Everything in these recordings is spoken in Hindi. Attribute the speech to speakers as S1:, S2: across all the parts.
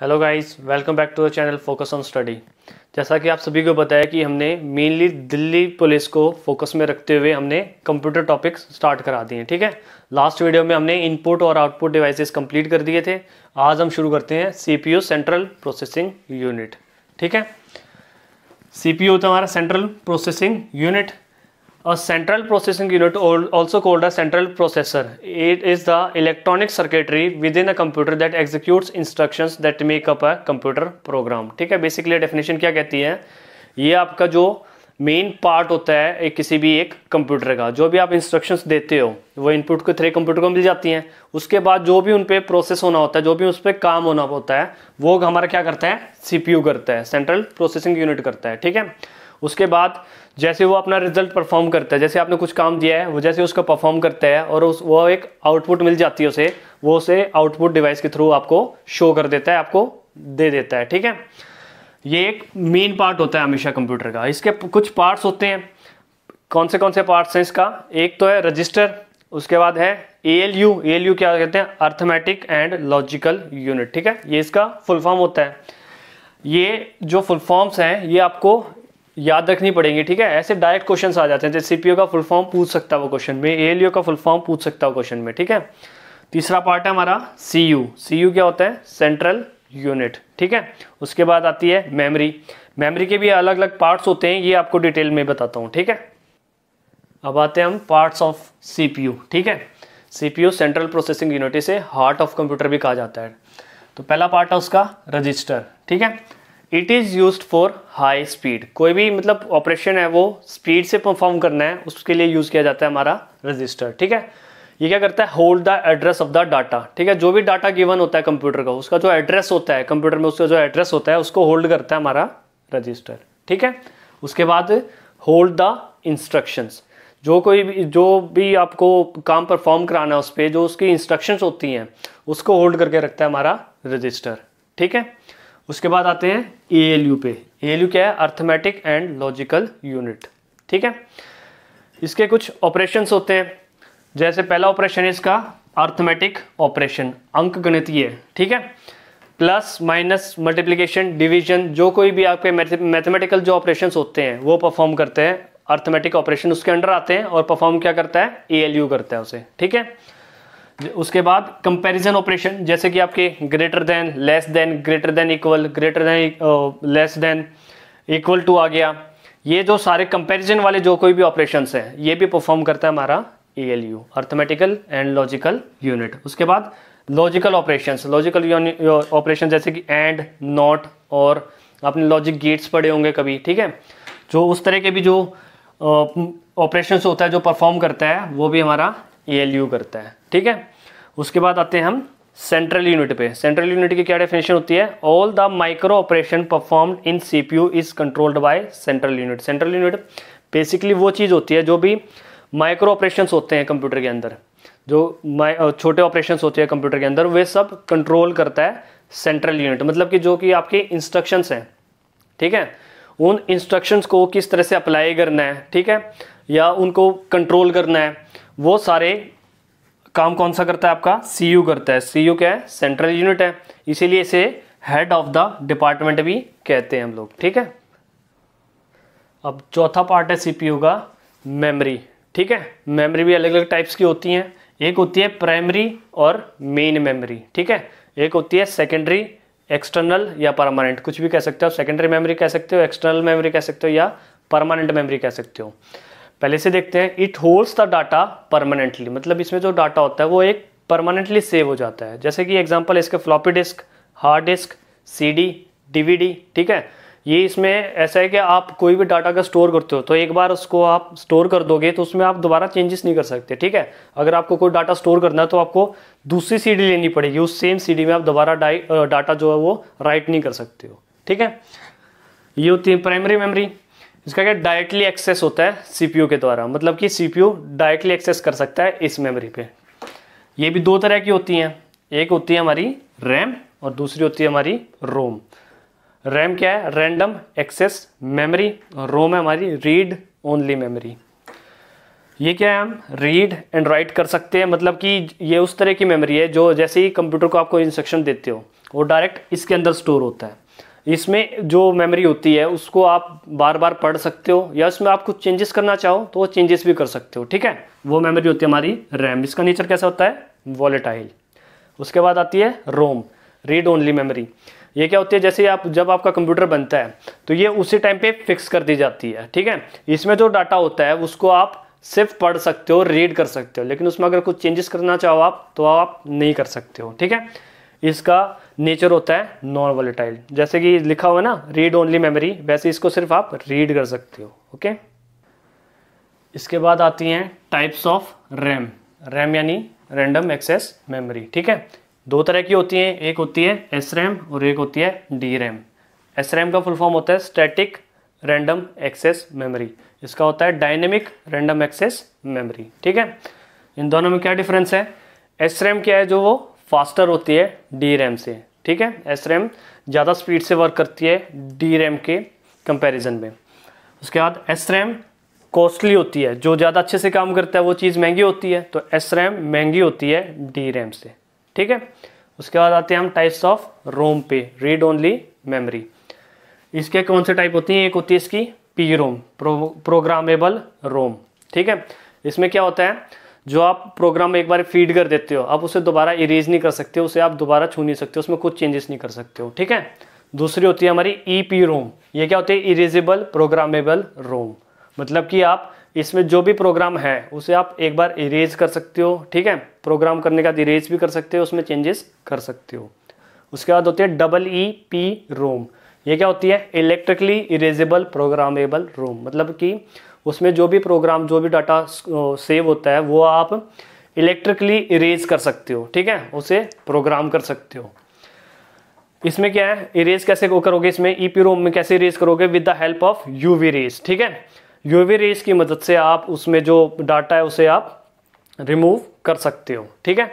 S1: Hello guys welcome back to the channel focus on study जैसा कि आप सभी को बताया कि हमने मेनली दिल्ली पुलिस को फोकस में रखते हुए हमने कंप्यूटर टॉपिक्स स्टार्ट करा दिए हैं ठीक है लास्ट वीडियो में हमने इनपुट और आउटपुट डिवाइसेस कंप्लीट कर दिए थे आज हम शुरू करते हैं सी सेंट्रल प्रोसेसिंग यूनिट ठीक है पी होता है हमारा central processing unit A central processing unit also called a central processor. It is the electronic circuitry within a computer that executes instructions that make up a computer program. ठीक है बेसिकली डेफिनेशन क्या कहती है ये आपका जो मेन पार्ट होता है एक किसी भी एक कंप्यूटर का जो भी आप इंस्ट्रक्शंस देते हो वो इनपुट के थ्री कंप्यूटर को मिल जाती हैं उसके बाद जो भी उन पर प्रोसेस होना होता है जो भी उस पर काम होना होता है वो हमारा क्या करता है सीपीयू करता है सेंट्रल प्रोसेसिंग यूनिट करता है ठीक है उसके बाद जैसे वो अपना रिजल्ट परफॉर्म करता है जैसे आपने कुछ काम दिया है वो जैसे उसका परफॉर्म करता है और उस वो एक आउटपुट मिल जाती है उसे वो उसे आउटपुट डिवाइस के थ्रू आपको शो कर देता है आपको दे देता है ठीक है ये एक मेन पार्ट होता है हमेशा कंप्यूटर का इसके कुछ पार्ट्स होते हैं कौन से कौन से पार्ट्स हैं इसका एक तो है रजिस्टर उसके बाद है A L U A L U क्या कहते हैं अर्थमेटिक एंड लॉजिकल यूनिट ठीक है ये इसका फुल फॉर्म होता है ये जो फुल फॉर्म्स हैं ये आपको याद रखनी पड़ेगी ठीक है ऐसे डायरेक्ट क्वेश्चन आ जाते हैं जैसे सीपीओ का फुल फॉर्म पूछ सकता है वो क्वेश्चन में ए का फुल फॉर्म पूछ सकता है क्वेश्चन में ठीक है तीसरा पार्ट है हमारा सी यू सी यू क्या होता है सेंट्रल यूनिट ठीक है उसके बाद आती है मेमोरी मेमोरी के भी अलग अलग पार्ट्स होते हैं ये आपको डिटेल में बताता हूँ ठीक है अब आते हैं हम पार्ट्स ऑफ सीपीयू ठीक है सीपीयू सेंट्रल प्रोसेसिंग यूनिट इसे हार्ट ऑफ कंप्यूटर भी कहा जाता है तो पहला पार्ट है उसका रजिस्टर ठीक है it is use for high speed कोई भी मतलब ऑपरेशन है वो स्पीड से परफॉर्म करना है उसके लिए यूज़ किया जाता है हमारा रजिस्टर ठीक है ये क्या करता है hold the address of the data ठीक है जो भी डाटा गिवन होता है कंप्यूटर का उसका जो एड्रेस होता है कंप्यूटर में उसका जो एड्रेस होता है उसको होल्ड करता है हमारा रजिस्टर ठीक है उसके बाद होल्ड द इंस्ट्रक्शंस जो कोई भी जो भी आपको काम परफॉर्म कराना है उस पर जो उसकी इंस्ट्रक्शंस होती हैं उसको होल्ड करके रखता है हमारा रजिस्टर ठीक है उसके बाद आते हैं ए एल यू पे ए एल यू क्या है अर्थमेटिक एंड लॉजिकल यूनिट ठीक है इसके कुछ ऑपरेशन होते हैं जैसे पहला ऑपरेशन है इसका अर्थमेटिक ऑपरेशन अंक गणितीय ठीक है प्लस माइनस मल्टीप्लीकेशन डिवीजन जो कोई भी आपके मैथमेटिकल जो ऑपरेशन होते हैं वो परफॉर्म करते हैं अर्थमेटिक ऑपरेशन उसके अंडर आते हैं और परफॉर्म क्या करता है ए करता है उसे ठीक है उसके बाद कंपैरिजन ऑपरेशन जैसे कि आपके greater than less than greater than equal greater than less than equal to आ गया ये जो सारे कंपैरिजन वाले जो कोई भी ऑपरेशन है ये भी परफॉर्म करता है हमारा A L U arithmetical and logical unit उसके बाद लॉजिकल ऑपरेशन लॉजिकल ऑपरेशन जैसे कि एंड नॉट और आपने लॉजिक गेट्स पढ़े होंगे कभी ठीक है जो उस तरह के भी जो ऑपरेशन uh, होता है जो परफॉर्म करता है वो भी हमारा यू करता है ठीक है उसके बाद आते हैं हम सेंट्रल यूनिट पे सेंट्रल यूनिट की क्या डेफिनेशन होती है all the micro operation performed in CPU is controlled by central unit central unit basically वो चीज़ होती है जो भी माइक्रो ऑपरेशन होते हैं कंप्यूटर के अंदर जो छोटे ऑपरेशन होते हैं कंप्यूटर के अंदर वे सब कंट्रोल करता है सेंट्रल यूनिट मतलब कि जो कि आपके इंस्ट्रक्शंस हैं ठीक है उन इंस्ट्रक्शंस को किस तरह से अप्लाई करना है ठीक है या उनको कंट्रोल करना है वो सारे काम कौन सा करता है आपका सी करता है सी क्या है सेंट्रल यूनिट है इसीलिए इसे हेड ऑफ द डिपार्टमेंट भी कहते हैं हम लोग ठीक है अब चौथा पार्ट है सीपीयू का मेमरी ठीक है मेमरी भी अलग अलग टाइप्स की होती हैं एक होती है प्राइमरी और मेन मेमरी ठीक है एक होती है सेकेंडरी एक्सटर्नल या परमानेंट कुछ भी कह सकते हो सेकेंडरी मेमोरी कह सकते हो एक्सटर्नल मेमोरी कह सकते हो या परमानेंट मेमोरी कह सकते हो पहले से देखते हैं it holds the data permanently मतलब इसमें जो डाटा होता है वो एक परमानेंटली सेव हो जाता है जैसे कि एग्जाम्पल इसके floppy disk hard disk CD DVD ठीक है ये इसमें ऐसा है कि आप कोई भी डाटा का स्टोर करते हो तो एक बार उसको आप स्टोर कर दोगे तो उसमें आप दोबारा चेंजेस नहीं कर सकते ठीक है अगर आपको कोई डाटा स्टोर करना है तो आपको दूसरी सीडी लेनी पड़ेगी उस सेम सीडी में आप दोबारा डाटा जो है वो राइट नहीं कर सकते हो ठीक है ये होती है प्राइमरी मेमरी इसका क्या डायरेक्टली एक्सेस होता है सीपीयू के द्वारा मतलब कि सीपीयू डायरेक्टली एक्सेस कर सकता है इस मेमोरी पे ये भी दो तरह की होती हैं एक होती है हमारी रैम और दूसरी होती है हमारी रोम रैम क्या है रैंडम एक्सेस मेमोरी और रोम है हमारी रीड ओनली मेमोरी ये क्या है हम रीड एंड राइट कर सकते हैं मतलब कि ये उस तरह की मेमोरी है जो जैसे ही कंप्यूटर को आपको इंस्ट्रक्शन देते हो वो डायरेक्ट इसके अंदर स्टोर होता है इसमें जो मेमोरी होती है उसको आप बार बार पढ़ सकते हो या इसमें आप कुछ चेंजेस करना चाहो तो वो चेंजेस भी कर सकते हो ठीक है वो मेमोरी होती है हमारी रैम इसका नेचर कैसा होता है वॉलेटाइल उसके बाद आती है रोम रीड ओनली मेमोरी ये क्या होती है जैसे आप जब आपका कंप्यूटर बनता है तो ये उसी टाइम पे फिक्स कर दी जाती है ठीक है इसमें जो डाटा होता है उसको आप सिर्फ पढ़ सकते हो रीड कर सकते हो लेकिन उसमें अगर कुछ चेंजेस करना चाहो आप तो आप नहीं कर सकते हो ठीक है इसका नेचर होता है नॉन वॉलेटाइल जैसे कि लिखा हुआ है ना रीड ओनली मेमोरी वैसे इसको सिर्फ आप रीड कर सकते हो ओके इसके बाद आती हैं टाइप्स ऑफ रैम रैम यानी रैंडम एक्सेस मेमोरी ठीक है दो तरह की होती हैं एक होती है एस रैम और एक होती है डी रैम एस रैम का फुल फॉर्म होता है स्टैटिक रैंडम एक्सेस मेमोरी इसका होता है डायनेमिक रैंडम एक्सेस मेमोरी ठीक है इन दोनों में क्या डिफरेंस है एस रैम क्या है जो वो फास्टर होती है डी रैम से ठीक है एस रैम ज़्यादा स्पीड से वर्क करती है डी रैम के कंपैरिजन में उसके बाद एस रैम कॉस्टली होती है जो ज़्यादा अच्छे से काम करता है वो चीज़ महंगी होती है तो एस रैम महंगी होती है डी रैम से ठीक है उसके बाद आते हैं हम टाइप्स ऑफ रोम पे रीड ओनली मेमरी इसके कौन से टाइप होती हैं एक होती है इसकी P ROM pro, programmable ROM ठीक है इसमें क्या होता है जो आप प्रोग्राम में एक बार फीड कर देते हो आप उसे दोबारा इरेज नहीं कर सकते उसे आप दोबारा छू नहीं सकते उसमें कुछ चेंजेस नहीं कर सकते हो ठीक है दूसरी होती है हमारी ई पी रोम ये क्या होती है इरेजेबल प्रोग्रामेबल रोम मतलब कि आप इसमें जो भी प्रोग्राम है उसे आप एक बार इरेज कर सकते हो ठीक है प्रोग्राम करने के बाद इरेज भी कर सकते हो उसमें चेंजेस कर सकते हो उसके बाद होती है डबल ई पी रोम ये क्या होती है इलेक्ट्रिकली इरेजेबल प्रोग्रामेबल रोम मतलब कि उसमें जो भी प्रोग्राम जो भी डाटा सेव होता है वो आप इलेक्ट्रिकली इरेज कर सकते हो ठीक है उसे प्रोग्राम कर सकते हो इसमें क्या है इरेज कैसे करोगे इसमें पी e रोम में कैसे इरेज करोगे with the help of U V rays ठीक है यू वी रेज की मदद से आप उसमें जो डाटा है उसे आप रिमूव कर सकते हो ठीक है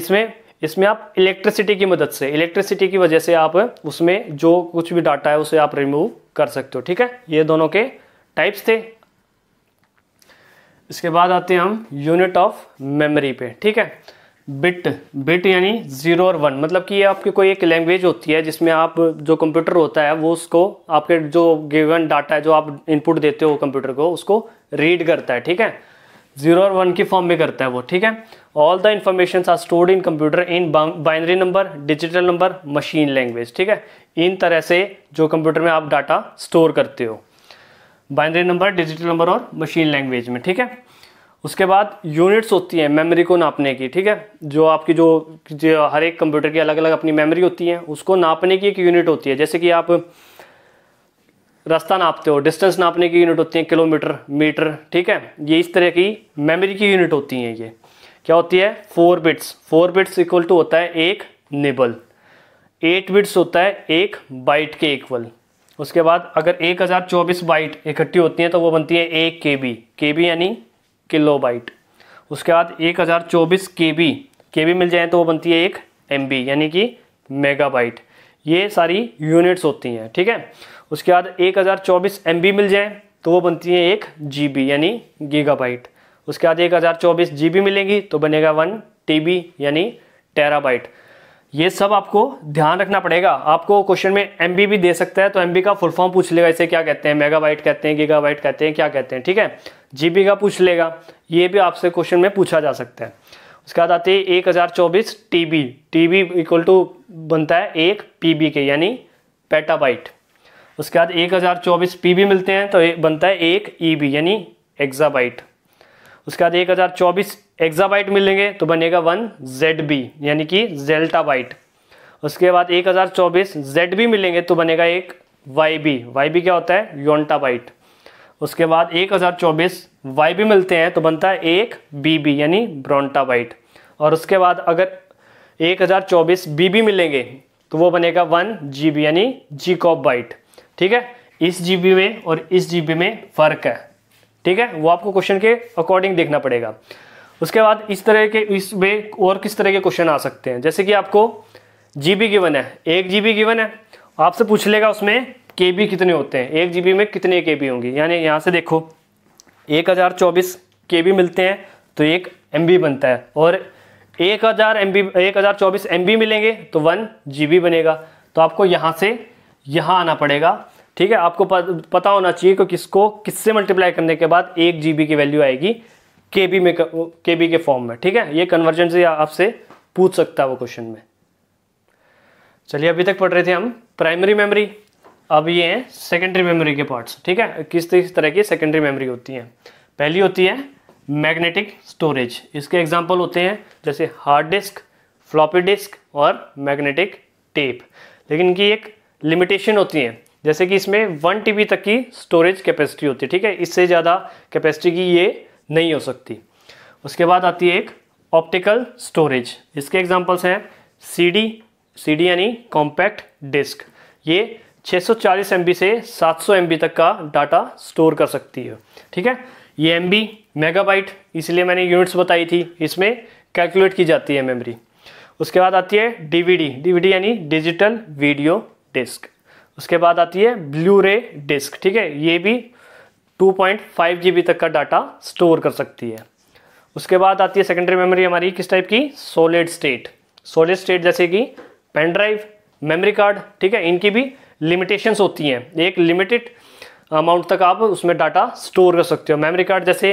S1: इसमें इसमें आप इलेक्ट्रिसिटी की मदद से इलेक्ट्रिसिटी की वजह से आप उसमें जो कुछ भी डाटा है उसे आप रिमूव कर सकते हो ठीक है ये दोनों के टाइप्स थे इसके बाद आते हैं हम यूनिट ऑफ मेमोरी पे ठीक है बिट बिट यानी जीरो और वन मतलब कि ये आपकी कोई एक लैंग्वेज होती है जिसमें आप जो कंप्यूटर होता है वो उसको आपके जो गिवन डाटा है जो आप इनपुट देते हो कंप्यूटर को उसको रीड करता है ठीक है जीरो और वन की फॉर्म में करता है वो ठीक है all the information are stored in computer in binary number digital number machine language ठीक है इन तरह से जो कंप्यूटर में आप डाटा स्टोर करते हो बाइनरी नंबर डिजिटल नंबर और मशीन लैंग्वेज में ठीक है उसके बाद यूनिट्स होती हैं मेमोरी को नापने की ठीक है जो आपकी जो, जो हर एक कंप्यूटर की अलग अलग अपनी मेमोरी होती है उसको नापने की एक यूनिट होती है जैसे कि आप रास्ता नापते हो डिस्टेंस नापने की यूनिट होती है किलोमीटर मीटर ठीक है ये इस तरह की मेमोरी की यूनिट होती हैं ये क्या होती है four bits four bits equal to होता है एक निबल एट बिट्स होता है एक बाइट के इक्वल उसके बाद अगर एक हज़ार चौबीस बाइट इकट्ठी होती हैं तो वो बनती है एक के बी के बी यानी किलो बाइट उसके बाद एक हज़ार चौबीस के बी के बी मिल जाए तो वो बनती है एक एम बी यानी कि मेगाबाइट ये सारी यूनिट्स होती हैं ठीक है उसके बाद एक हज़ार चौबीस एम बी मिल जाए तो वो बनती है एक जी बी यानी गीगाबाइट उसके बाद एक हज़ार चौबीस जी बी मिलेंगी तो बनेगा वन टी बी यानी टेराबाइट ये सब आपको ध्यान रखना पड़ेगा आपको क्वेश्चन में एम भी दे सकता है तो एम का फुल फॉर्म पूछ लेगा इसे क्या कहते हैं मेगाबाइट कहते हैं गीगाबाइट कहते हैं क्या कहते हैं ठीक है जीबी का पूछ लेगा ये भी आपसे क्वेश्चन में पूछा जा सकता है उसके बाद आती है एक हज़ार चौबीस T B T B equal to बनता है एक पी बी के यानी पेटाबाइट उसके बाद एक हज़ार चौबीस पी बी मिलते हैं तो बनता है एक ई e बी यानी एग्जाबाइट उसके बाद एक हज़ार चौबीस एक्साबाइट मिलेंगे तो बनेगा वन जेड बी यानी कि जेल्टा बाइट उसके बाद एक हज़ार चौबीस जेड बी मिलेंगे तो बनेगा एक वाई बी वाई बी क्या होता है योंटा बाइट उसके बाद एक हज़ार चौबीस वाई बी मिलते हैं तो बनता है एक बी बी यानी ब्रोंटा बाइट और उसके बाद अगर एक हज़ार चौबीस बी बी मिलेंगे तो वो बनेगा वन जी बी यानी जी कॉप बाइट ठीक है इस जी बी में और इस जी बी में फ़र्क है ठीक है वो आपको क्वेश्चन के अकॉर्डिंग देखना पड़ेगा उसके बाद इस तरह के इस वे और किस तरह के क्वेश्चन आ सकते हैं जैसे कि आपको जी बी गिवन है एक जी बी गिवन है आपसे पूछ लेगा उसमें के बी कितने होते हैं एक जी में कितने के बी होंगी यानी यहाँ से देखो एक हज़ार चौबीस के बी मिलते हैं तो एक एम बी बनता है और एक हज़ार एम बी एक हज़ार चौबीस एम बी मिलेंगे तो वन जी बी बनेगा तो आपको यहाँ से यहाँ आना पड़ेगा ठीक है आपको पता होना चाहिए कि किसको किससे मल्टीप्लाई करने के बाद एक जी बी की वैल्यू आएगी के बी में के बी के फॉर्म में ठीक है ये कन्वर्जन से आपसे पूछ सकता है वो क्वेश्चन में चलिए अभी तक पढ़ रहे थे हम प्राइमरी मेमोरी अब ये हैं सेकेंडरी मेमोरी के पार्ट्स ठीक है किस तरह की सेकेंडरी मेमोरी होती है पहली होती है मैग्नेटिक स्टोरेज इसके एग्जाम्पल होते हैं जैसे हार्ड डिस्क फ्लॉपी डिस्क और मैग्नेटिक टेप लेकिन इनकी एक लिमिटेशन होती है जैसे कि इसमें वन टी तक की स्टोरेज कैपेसिटी होती है ठीक है इससे ज़्यादा कैपेसिटी की ये नहीं हो सकती उसके बाद आती है एक ऑप्टिकल स्टोरेज इसके एग्जांपल्स हैं सीडी सीडी यानी कॉम्पैक्ट डिस्क ये 640 सौ से 700 सौ तक का डाटा स्टोर कर सकती है ठीक है ये एम बी मेगाबाइट इसलिए मैंने यूनिट्स बताई थी इसमें कैलकुलेट की जाती है मेमोरी उसके बाद आती है डीवीडी डीवीडी यानी डिजिटल वीडियो डिस्क उसके बाद आती है ब्लू रे डिस्क ठीक है ये भी 2.5 जीबी तक का डाटा स्टोर कर सकती है उसके बाद आती है सेकेंडरी मेमोरी हमारी किस टाइप की सॉलिड स्टेट सॉलिड स्टेट जैसे कि पेन ड्राइव मेमोरी कार्ड ठीक है इनकी भी लिमिटेशंस होती हैं एक लिमिटेड अमाउंट तक आप उसमें डाटा स्टोर कर सकते हो मेमोरी कार्ड जैसे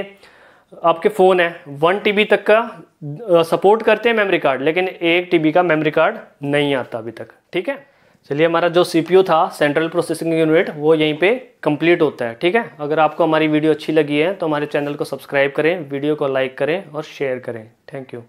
S1: आपके फ़ोन है वन टी तक का सपोर्ट करते हैं मेमोरी कार्ड लेकिन एक टी का मेमोरी कार्ड नहीं आता अभी तक ठीक है चलिए हमारा जो सी था सेंट्रल प्रोसेसिंग यूनिट वो यहीं पे कंप्लीट होता है ठीक है अगर आपको हमारी वीडियो अच्छी लगी है तो हमारे चैनल को सब्सक्राइब करें वीडियो को लाइक करें और शेयर करें थैंक यू